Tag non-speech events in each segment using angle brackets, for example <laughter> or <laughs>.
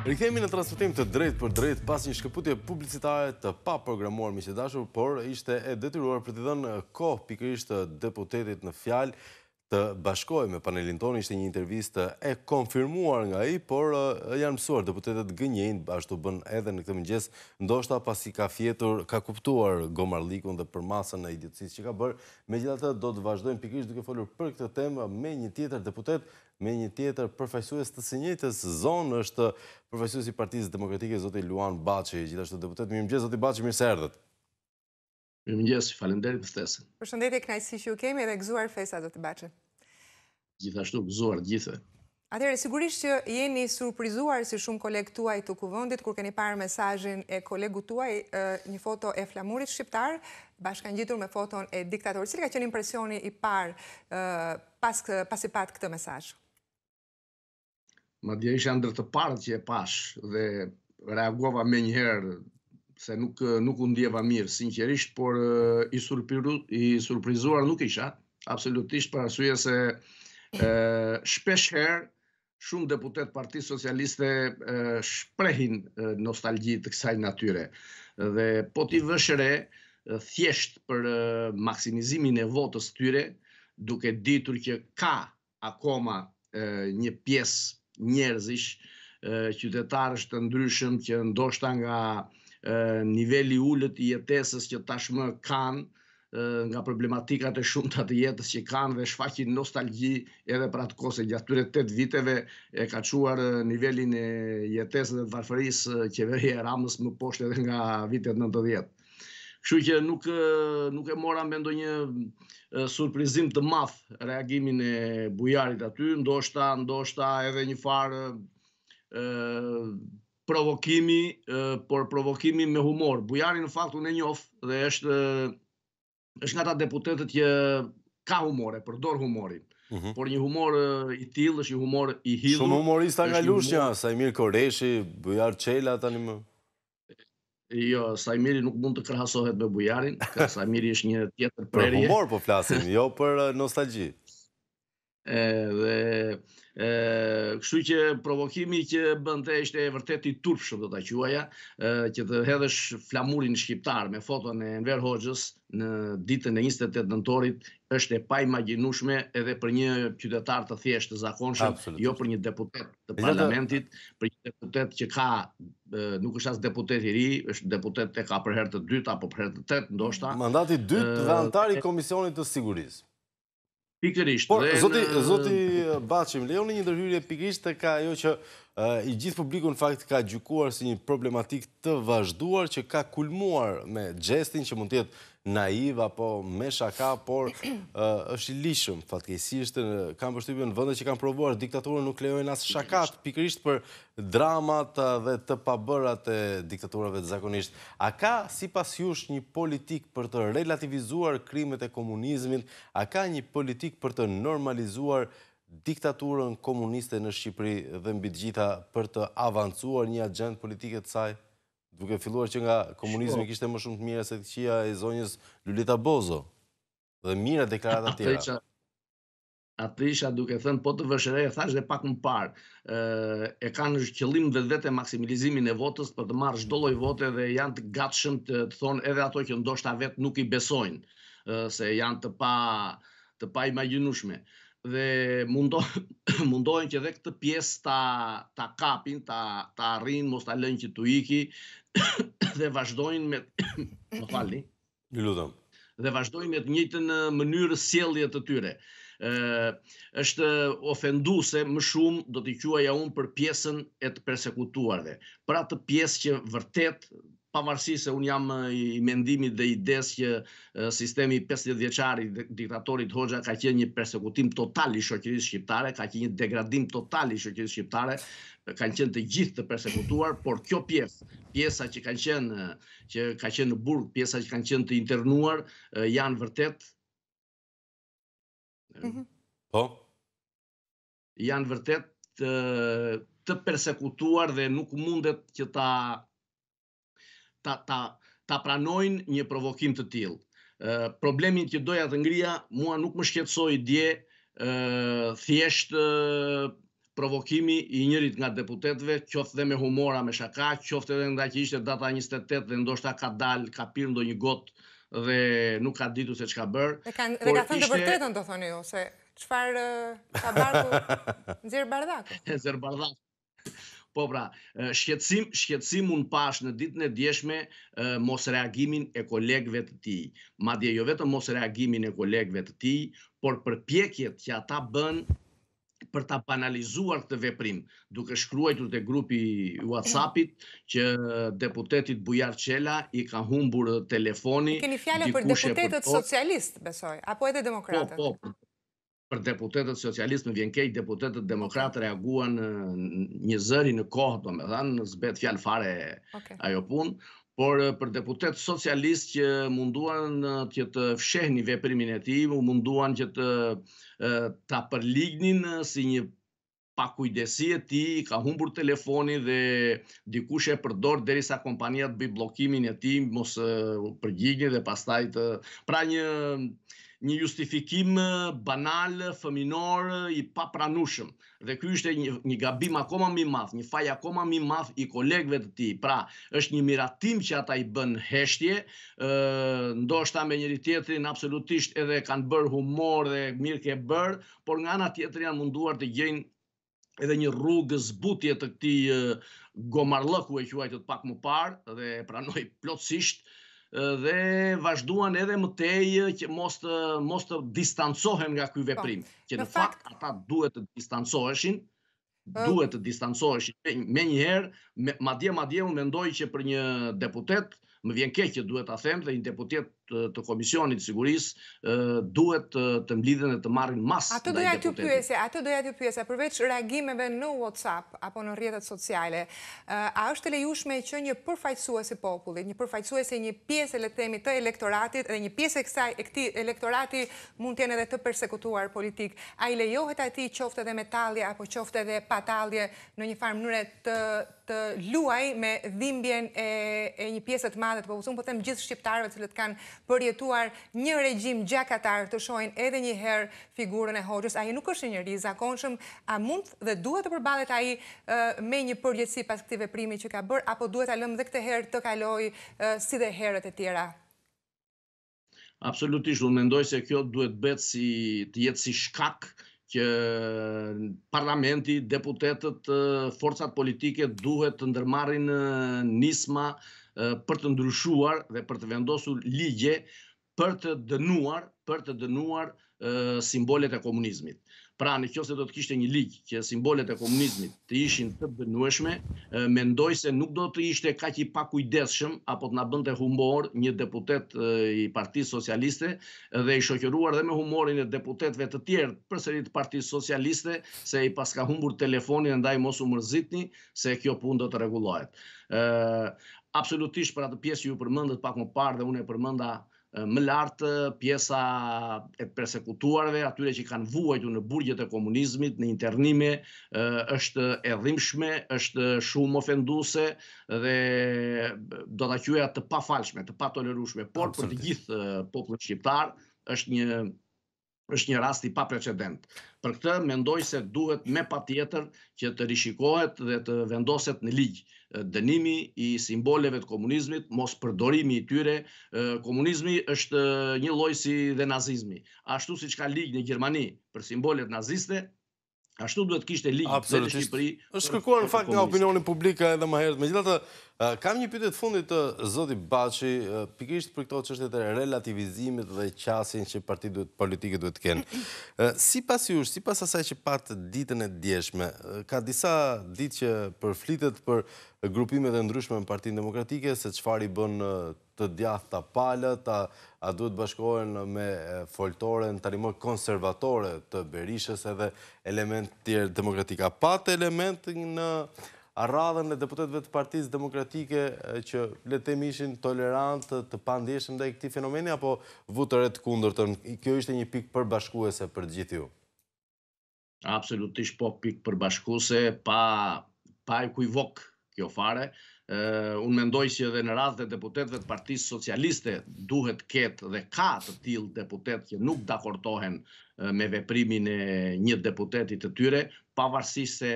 Rikëthejmi në transportim të drejt për drejt pas një shkëputje publicitare të pa programuar dashur, por ishte e detyruar për të dhënë kohë pikërisht deputetit në fjalë të bashkoj me panelin tonë, ishte një intervjist e konfirmuar nga i, por janë mësuar deputetet gënjen, ashtu bën edhe në këtë mëngjes, ndoshta pasi ka fjetur, ka kuptuar Gomar Likun dhe për masën e idiotësis që ka bërë, me gjitha të do të vazhdojmë pikrish duke folur për këtë temë me një tjetër deputet, me një tjetër përfajsues të sinjetës zonë është përfajsues i partizit demokratike, zote Luan Baci, gjithashtu deputet, mirë mëgjes, zote Baci, mirë se erdhët. Për më njësë, falenderit për tesën. Për shëndetje knajtë që u kemi edhe gëzuar fesa do të bache. Gjithashtu gëzuar gjithë. Atere, sigurisht që jeni surprizuar si shumë kolegë tuaj të kuvëndit, kur keni parë mesajin e kolegu tuaj një foto e flamurit shqiptar, bashka gjithur me foton e diktator. Cilë ka qenë impresioni i parë pas i patë këtë mesaj? Ma dhe isha ndër të parë që e pash dhe reagova me njëherë se nuk nuk u ndjeva mirë sinqerisht, por i surprizuar i surprizuar nuk isha, absolutisht për arsye se ë shpesh herë shumë deputet të Partisë Socialiste shprehin nostalgji të kësaj natyre. Dhe po ti vesh re thjesht për maksimizimin e votës tyre, duke ditur që ka akoma një pjesë njerëzish qytetarësh të ndryshëm që ndoshta nga niveli ullët i jetesës që tashmë kanë nga problematikat e shumë të atë jetës që kanë dhe shfaqin nostalgji edhe për atë kose. të 8 viteve e ka quar nivelin e jetesë dhe të varfërisë qeveri e ramës më poshtë edhe nga vitet 90. Kështu që nuk, nuk e mora me ndo një surprizim të math reagimin e bujarit aty, ndoshta, ndoshta edhe një farë provokimi, por provokimi me humor. Bujarin në faktu në njofë dhe është është nga ta deputetet që ka humore, përdor humorin. Mhm. Por një humor i tilë, është një humor i hilë. Shumë humorista nga lushnja, Sajmir Koreshi, Bujar Qela, ta një më... Jo, Sajmiri nuk mund të krahasohet me Bujarin, ka Sajmiri është një tjetër prerje. Për humor po flasim, jo për nostalgjit dhe kështu që provokimi që bënde ishte e vërteti turpshë dhe ta quaja, që të hedhësh flamurin shqiptar me foton e Enver Hoxhës në ditën e 28 nëntorit, është e pajma gjinushme edhe për një qytetar të thjeshtë të zakonshëm, jo për një deputet të parlamentit, për një deputet që ka, nuk është as deputet i ri, është deputet të ka për herë të dytë apo për herë të tretë, ndoshta. Mandatit dytë dhe antari Komisionit të Sigurizë. Pikërisht. Por, zoti, në... zoti Bacim, leo një ndërhyrje pikërisht të ka jo që i gjithë publiku në fakt ka gjukuar si një problematik të vazhduar që ka kulmuar me gjestin që mund tjetë naiv apo me shaka, por <clears throat> është i lishëm, në kam përshtypje në vëndet që kam provuar, diktaturën nuk lejojnë asë shakat, pikrisht për dramat dhe të pabërat e diktaturave të zakonisht. A ka, si pas jush, një politik për të relativizuar krimet e komunizmin, a ka një politik për të normalizuar diktaturën komuniste në Shqipëri dhe mbi gjitha për të avancuar një agent politiket saj? Në duke filluar që nga komunizmi kishte më shumë të mire se të qia e zonjës Lulita Bozo, dhe mire deklarata tjera. Atë isha duke thënë, po të vëshërej e thash dhe pak më parë, e kanë në qëllim dhe vete maksimilizimin e votës për të marrë shdolloj vote dhe janë të gatshëm të thonë edhe ato që ndoshta vetë nuk i besojnë, se janë të pa imaginushme dhe mundohen <coughs> mundohen që dhe këtë pjesë ta ta kapin, ta ta arrin, mos ta lënë që tu iki <coughs> dhe vazhdojnë me <coughs> më falni. Ju lutem. Dhe vazhdojnë me të njëjtën mënyrë sjellje të tyre. ë është ofenduese më shumë do t'i quaja unë për pjesën e të përsekutuarve. Pra të pjesë që vërtet pavarësi se unë jam eh, i mendimit dhe i desh që eh, sistemi 50-djeqari i diktatorit Hoxha ka qenë një persekutim total i shokërisë shqiptare, ka qenë një degradim total i shokërisë shqiptare, eh, kanë qenë të gjithë të persekutuar, por kjo pjesë, pjesëa që kanë qenë, që ka qenë në burg, pjesëa që kanë qenë të internuar, janë vërtet... Mhm. Po? Janë vërtet të persekutuar dhe nuk mundet që ta ta pranojnë një provokim të tilë. Problemin që doja të ngria, mua nuk më shqetësoi dje thjesht provokimi i njërit nga deputetve, qoftë dhe me humora, me shaka, qoftë edhe nda që ishte data 28 dhe ndoshta ka dalë, ka pirë ndo një gotë dhe nuk ka ditu se që ka bërë. Dhe ka thënë të vërtetën, do thoni ju, se qëfar ka bardu <laughs> nëzirë bardhaku. Nëzirë bardhaku. Po pra, shqetsim unë pash në ditën e djeshme mos reagimin e kolegve të ti. Ma dje jo vetëm mos reagimin e kolegve të ti, por për pjekjet që ata bën për ta banalizuar të veprim, duke shkruajtur të grupi Whatsappit, që deputetit Bujar Qela i ka humbur telefoni... Keni fjallë për deputetet socialist, besoj, apo edhe demokratet? Po, po, për deputetet socialistë në vjen kejtë, deputetet demokratë reaguan një zëri në kohë, do me dhanë, në zbet fjalë fare ajo punë, por për deputet socialist që munduan që të fsheh një veprimin e ti, munduan që të ta përlignin si një pakujdesi e ti, ka humbur telefoni dhe dikush e përdor dheri sa kompanjat bëj blokimin e ti, mos përgjigni dhe pastaj të... Pra një një justifikim banal, fëminor, i papranushëm. Dhe kjo është një gabim akoma mi math, një faj akoma mi math i kolegve të ti. Pra, është një miratim që ata i bën heshtje, ndoshta me njëri tjetërin absolutisht edhe kanë bërë humor dhe mirë ke bërë, por nga nga tjetër janë munduar të gjenë edhe një rrugë zbutje të këti gomarlëku e që uajtët pak më parë dhe pranoj plotësisht, dhe vazhduan edhe më tej që mos të mos të distancohen nga ky veprim. Po, që në fakt ata duhet të distancoheshin, po. duhet të distancoheshin më njëherë, madje madje unë mendoj që për një deputet, më vjen keq që duhet ta them, dhe një deputet të Komisionit Siguris duhet të mblidhen e të marrin mas në e deputetit. Ato doja të pjese, përveç reagimeve në Whatsapp apo në rjetët sociale, a është të lejushme që një përfajtsuas popullit, një përfajtsuas e një pjesë e letemi të elektoratit dhe një pjesë e kësaj e këti elektorati mund tjene dhe të persekutuar politik. A i lejohet ati qofte dhe metalje apo qofte dhe patalje në një farmë nëre të luaj me dhimbjen e një pjesët madhe të përbuzun, po them gjithë shqiptarëve cilët kanë përjetuar një regjim gjakatar të shojnë edhe një herë figurën e hoqës. Aji nuk është një riza konshëm, a mund dhe duhet të përbalet aji me një përgjëtësi pas këtive primi që ka bërë, apo duhet alëm dhe këtë herë të kaloj si dhe herët e tjera? Absolutisht, unë mendoj se kjo duhet betë si të jetë si shkak që parlamenti, deputetet, forcat politike duhet të ndërmarin nisma për të ndryshuar dhe për të vendosur ligje për të dënuar, për të dënuar simbolet e komunizmit. Pra në kjo se do të kishte një ligjë që simbolet e komunizmit të ishin të dënueshme, mendoj se nuk do të ishte ka që i pakujdeshëm apo të nabënd të humor një deputet i Parti Socialiste dhe i shokjeruar dhe me humorin e deputetve të tjerë përserit Parti Socialiste se i paska humbur telefonin ndaj mosu mërzitni se kjo pun do të regulohet absolutisht për atë pjesë ju përmëndët pak më parë dhe unë e përmënda më lartë pjesa e persekutuarve, atyre që kanë vuajtu në burgjet e komunizmit, në internime, është edhimshme, është shumë ofenduse dhe do të kjoja të pa falshme, të pa tolerushme, por për të gjithë popullë shqiptar është një është një rast i pa precedent. Për këtë mendoj se duhet me pa tjetër që të rishikohet dhe të vendoset në ligjë dënimi i simboleve të komunizmit, mos përdorimi i tyre, komunizmi është një loj si dhe nazizmi. Ashtu si që ka ligjë në Gjermani për simbolet naziste, ashtu duhet kishte ligjë dhe në Shqipëri. është kërkuar në fakt nga opinionin publika edhe ma herët. Me gjithatë Kam një pytet fundit të zotit Baci, pikrisht për këto qështet e relativizimit dhe qasin që partit politike duhet të kenë. Si pas ju, si pas asaj që patë ditën e djeshme, ka disa ditë që përflitet për grupimet e ndryshme në partin demokratike, se qëfar i bën të djath të palët, a duhet bashkohen me foltore, në talimor konservatore të berishës edhe element tjerë demokratika. Patë element në radhën e deputetve të partiz demokratike që letemi ishin tolerant të pandeshëm dhe i këti fenomeni, apo vutëret kundër tërnë? Kjo ishte një pik përbashkuese për gjithë ju? Absolutisht po pik përbashkuese, pa e kujvok kjo fare. Unë mendoj si edhe në radhë dhe deputetve të partiz socialiste duhet ketë dhe ka të tilë deputet që nuk dakortohen me veprimin e një deputetit të tyre, pavarësisht se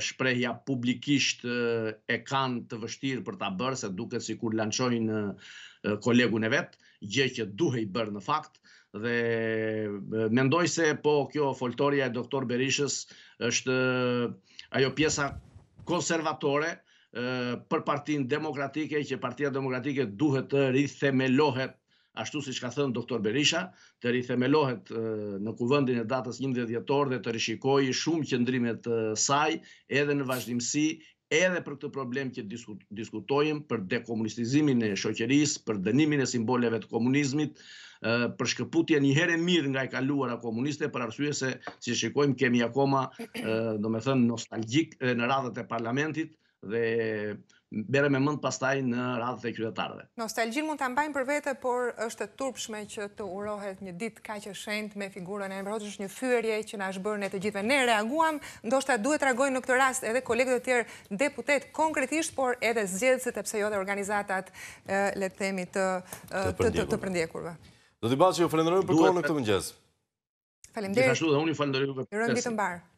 shprejja publikisht e kanë të vështirë për ta bërë, se duke si kur lanqojnë kolegun e vetë, gjë që duhe i bërë në fakt, dhe mendoj se po kjo foltoria e doktor Berishës është ajo pjesa konservatore për partin demokratike, që partia demokratike duhet të rrithemelohet ashtu si që ka thënë doktor Berisha, të rithemelohet në kuvëndin e datës 11 djetor dhe të rishikoj shumë qëndrimet saj edhe në vazhdimësi edhe për këtë problem që diskutojmë për dekomunistizimin e shokjeris, për dënimin e simboleve të komunizmit, për shkëputje një herë mirë nga i kaluara komuniste, për arsuje se, si shikojmë, kemi akoma, do me thënë, nostalgjik në radhët e parlamentit dhe bere me mënd pastaj në radhët e kryetarëve. Nostalgjin mund të mbajnë për vete, por është të turpshme që të urohet një dit ka që shend me figurën e mbrojtës një fyërje që në është bërë në të gjithve. Ne reaguam, ndoshta duhet reagojnë në këtë rast edhe kolegët të tjerë deputet konkretisht, por edhe zgjedhësit të pse jo dhe organizatat, le të themi, të përndjekurve. Do t'i balë që ju falenderojnë për kohë në këtë mëngjes. Falemderi. Gjithashtu dhe unë ju falenderojnë për